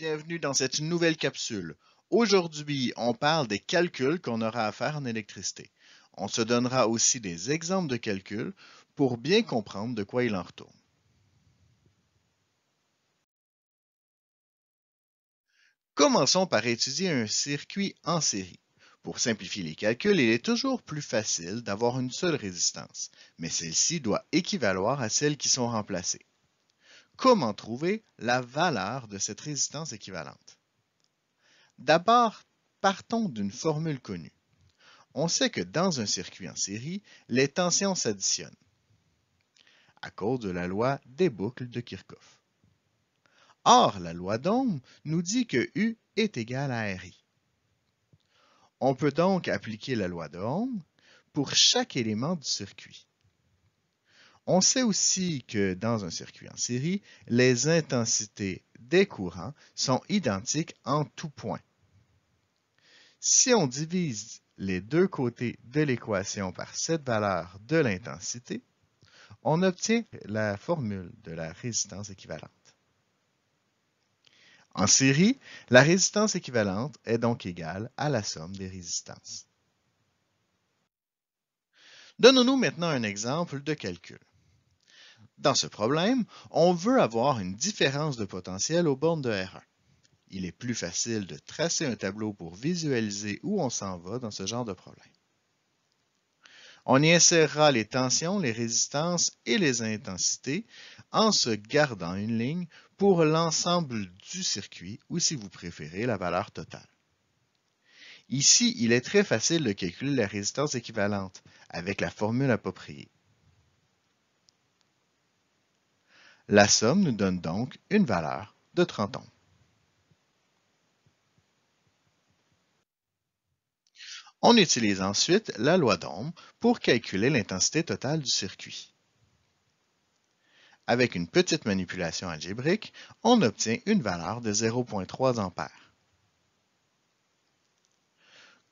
bienvenue dans cette nouvelle capsule. Aujourd'hui, on parle des calculs qu'on aura à faire en électricité. On se donnera aussi des exemples de calculs pour bien comprendre de quoi il en retourne. Commençons par étudier un circuit en série. Pour simplifier les calculs, il est toujours plus facile d'avoir une seule résistance, mais celle-ci doit équivaloir à celles qui sont remplacées. Comment trouver la valeur de cette résistance équivalente? D'abord, partons d'une formule connue. On sait que dans un circuit en série, les tensions s'additionnent à cause de la loi des boucles de Kirchhoff. Or, la loi d'Ohm nous dit que U est égal à RI. On peut donc appliquer la loi d'Ohm pour chaque élément du circuit. On sait aussi que dans un circuit en série, les intensités des courants sont identiques en tout point. Si on divise les deux côtés de l'équation par cette valeur de l'intensité, on obtient la formule de la résistance équivalente. En série, la résistance équivalente est donc égale à la somme des résistances. Donnons-nous maintenant un exemple de calcul. Dans ce problème, on veut avoir une différence de potentiel aux bornes de R1. Il est plus facile de tracer un tableau pour visualiser où on s'en va dans ce genre de problème. On y insérera les tensions, les résistances et les intensités en se gardant une ligne pour l'ensemble du circuit ou si vous préférez la valeur totale. Ici, il est très facile de calculer la résistance équivalente avec la formule appropriée. La somme nous donne donc une valeur de 30 ohms. On utilise ensuite la loi d'Ohm pour calculer l'intensité totale du circuit. Avec une petite manipulation algébrique, on obtient une valeur de 0.3 ampères.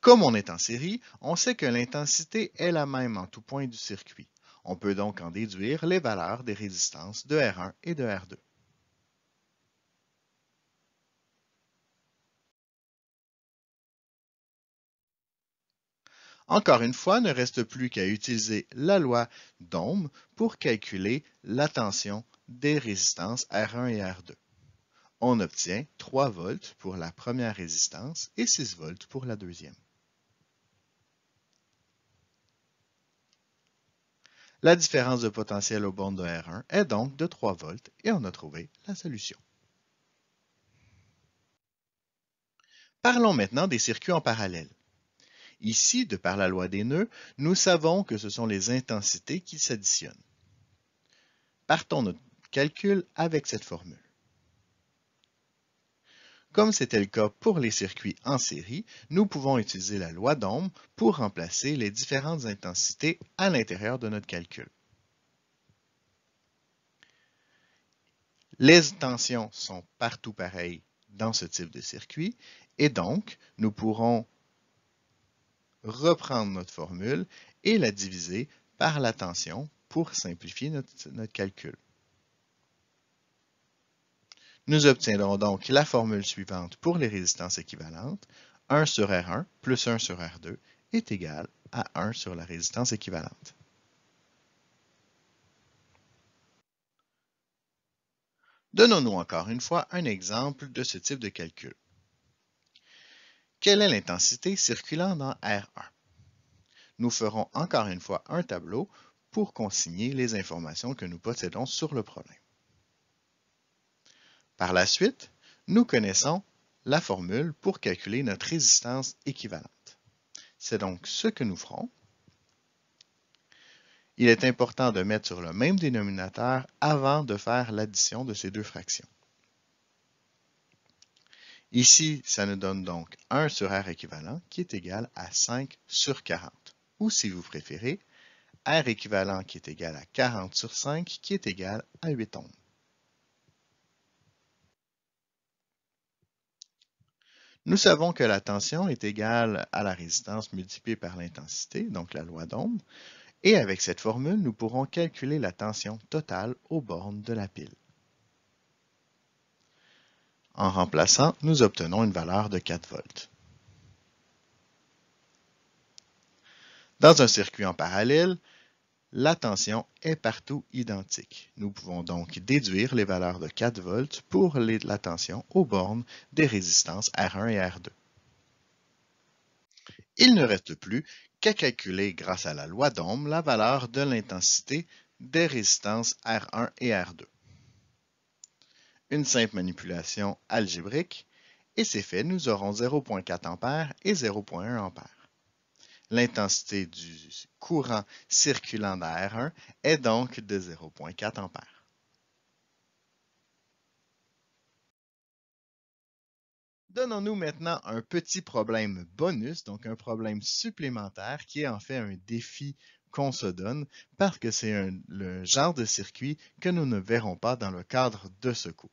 Comme on est en série, on sait que l'intensité est la même en tout point du circuit. On peut donc en déduire les valeurs des résistances de R1 et de R2. Encore une fois, ne reste plus qu'à utiliser la loi d'Ohm pour calculer la tension des résistances R1 et R2. On obtient 3 volts pour la première résistance et 6 volts pour la deuxième. La différence de potentiel au bond de R1 est donc de 3 volts et on a trouvé la solution. Parlons maintenant des circuits en parallèle. Ici, de par la loi des nœuds, nous savons que ce sont les intensités qui s'additionnent. Partons notre calcul avec cette formule. Comme c'était le cas pour les circuits en série, nous pouvons utiliser la loi d'Ohm pour remplacer les différentes intensités à l'intérieur de notre calcul. Les tensions sont partout pareilles dans ce type de circuit et donc nous pourrons reprendre notre formule et la diviser par la tension pour simplifier notre, notre calcul. Nous obtiendrons donc la formule suivante pour les résistances équivalentes. 1 sur R1 plus 1 sur R2 est égal à 1 sur la résistance équivalente. Donnons-nous encore une fois un exemple de ce type de calcul. Quelle est l'intensité circulant dans R1? Nous ferons encore une fois un tableau pour consigner les informations que nous possédons sur le problème. Par la suite, nous connaissons la formule pour calculer notre résistance équivalente. C'est donc ce que nous ferons. Il est important de mettre sur le même dénominateur avant de faire l'addition de ces deux fractions. Ici, ça nous donne donc 1 sur R équivalent qui est égal à 5 sur 40. Ou si vous préférez, R équivalent qui est égal à 40 sur 5 qui est égal à 8 ondes. Nous savons que la tension est égale à la résistance multipliée par l'intensité, donc la loi d'Ohm, et avec cette formule, nous pourrons calculer la tension totale aux bornes de la pile. En remplaçant, nous obtenons une valeur de 4 volts. Dans un circuit en parallèle, la tension est partout identique. Nous pouvons donc déduire les valeurs de 4 volts pour les, la tension aux bornes des résistances R1 et R2. Il ne reste plus qu'à calculer grâce à la loi d'Ohm la valeur de l'intensité des résistances R1 et R2. Une simple manipulation algébrique, et c'est fait, nous aurons 0.4 A et 0.1 A. L'intensité du courant circulant dans R1 est donc de 0,4 ampères. Donnons-nous maintenant un petit problème bonus, donc un problème supplémentaire qui est en fait un défi qu'on se donne parce que c'est le genre de circuit que nous ne verrons pas dans le cadre de ce cours.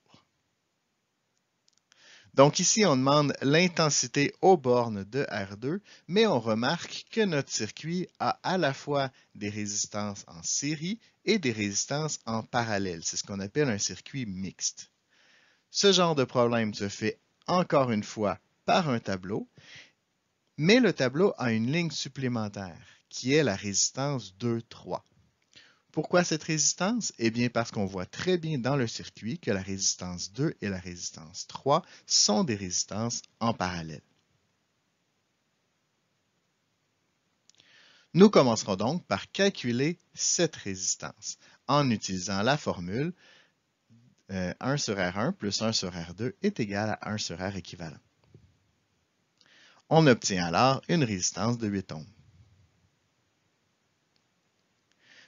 Donc ici, on demande l'intensité aux bornes de R2, mais on remarque que notre circuit a à la fois des résistances en série et des résistances en parallèle. C'est ce qu'on appelle un circuit mixte. Ce genre de problème se fait encore une fois par un tableau, mais le tableau a une ligne supplémentaire qui est la résistance 2, 3. Pourquoi cette résistance? Eh bien parce qu'on voit très bien dans le circuit que la résistance 2 et la résistance 3 sont des résistances en parallèle. Nous commencerons donc par calculer cette résistance en utilisant la formule 1 euh, sur R1 plus 1 sur R2 est égal à 1 sur R équivalent. On obtient alors une résistance de 8 ohms.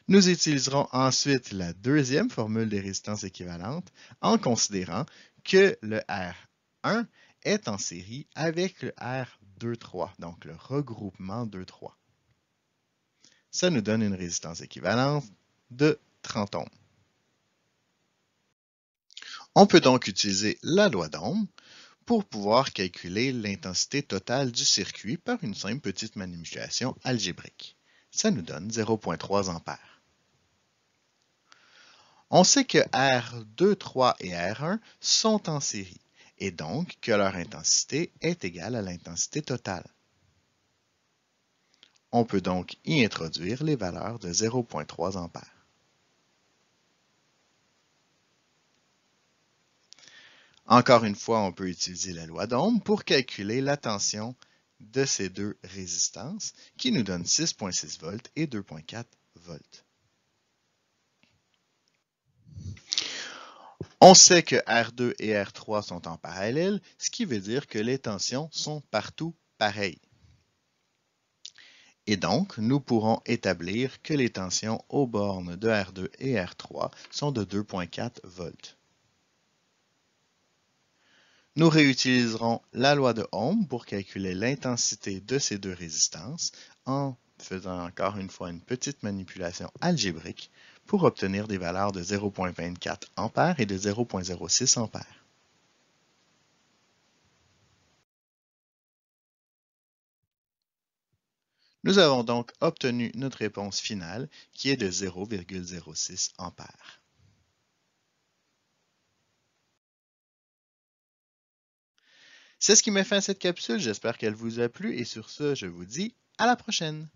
Nous utiliserons ensuite la deuxième formule des résistances équivalentes en considérant que le R1 est en série avec le R23, donc le regroupement 23. 3 Ça nous donne une résistance équivalente de 30 ohms. On peut donc utiliser la loi d'Ohm pour pouvoir calculer l'intensité totale du circuit par une simple petite manipulation algébrique. Ça nous donne 0,3 ampères. On sait que R2, 3 et R1 sont en série et donc que leur intensité est égale à l'intensité totale. On peut donc y introduire les valeurs de 0,3 A. Encore une fois, on peut utiliser la loi d'Ohm pour calculer la tension de ces deux résistances qui nous donne 6,6 volts et 2,4 volts. On sait que R2 et R3 sont en parallèle, ce qui veut dire que les tensions sont partout pareilles. Et donc, nous pourrons établir que les tensions aux bornes de R2 et R3 sont de 2.4 volts. Nous réutiliserons la loi de Ohm pour calculer l'intensité de ces deux résistances en faisant encore une fois une petite manipulation algébrique pour obtenir des valeurs de 0.24 ampères et de 0.06 A. Nous avons donc obtenu notre réponse finale qui est de 0,06 ampères. C'est ce qui met fin à cette capsule, j'espère qu'elle vous a plu et sur ce, je vous dis à la prochaine!